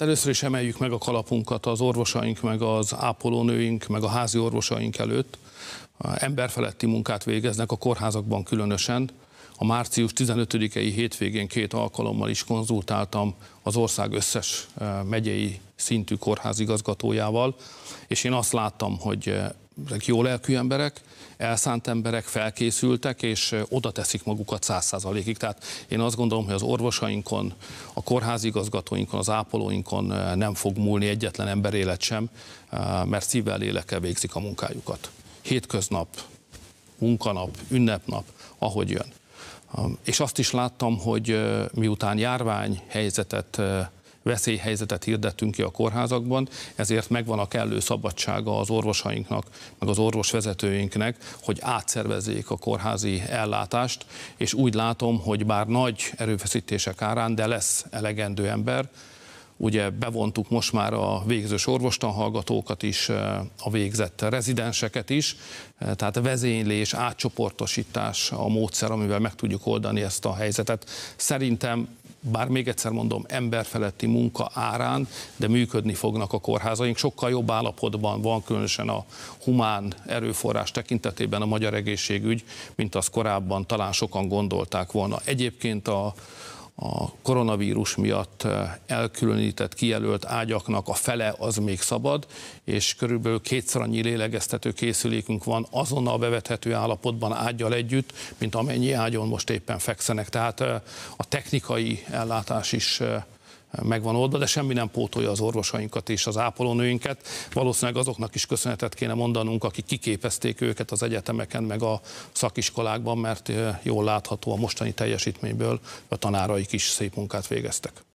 Először is emeljük meg a kalapunkat az orvosaink, meg az ápolónőink, meg a házi orvosaink előtt. Emberfeletti munkát végeznek a kórházakban különösen. A március 15-i hétvégén két alkalommal is konzultáltam az ország összes eh, megyei szintű kórházigazgatójával, és én azt láttam, hogy eh, ezek jó lelkű emberek, elszánt emberek, felkészültek, és oda teszik magukat száz százalékig. Tehát én azt gondolom, hogy az orvosainkon, a kórházigazgatóinkon, az ápolóinkon nem fog múlni egyetlen élet sem, mert szívvel lélekkel végzik a munkájukat. Hétköznap, munkanap, ünnepnap, ahogy jön. És azt is láttam, hogy miután járvány helyzetet veszélyhelyzetet hirdettünk ki a kórházakban, ezért megvan a kellő szabadsága az orvosainknak, meg az orvosvezetőinknek, hogy átszervezzék a kórházi ellátást, és úgy látom, hogy bár nagy erőfeszítések árán, de lesz elegendő ember, ugye bevontuk most már a végzős orvostanhallgatókat is, eh, a végzett rezidenseket is, eh, tehát a vezénylés, átcsoportosítás a módszer, amivel meg tudjuk oldani ezt a helyzetet. Szerintem bár még egyszer mondom, emberfeletti munka árán, de működni fognak a kórházaink. Sokkal jobb állapotban van különösen a humán erőforrás tekintetében a magyar egészségügy, mint az korábban talán sokan gondolták volna. Egyébként a, a koronavírus miatt eh, elkülönített, kijelölt ágyaknak a fele az még szabad, és körülbelül kétszer annyi lélegeztető készülékünk van azonnal bevethető állapotban ágyal együtt, mint amennyi ágyon most éppen fekszenek. Tehát eh, a technikai ellátás is eh, megvan oldva, de semmi nem pótolja az orvosainkat és az ápolónőinket. Valószínűleg azoknak is köszönetet kéne mondanunk, akik kiképezték őket az egyetemeken, meg a szakiskolákban, mert eh, jól látható a mostani teljesítményből a tanáraik is szép munkát végeztek.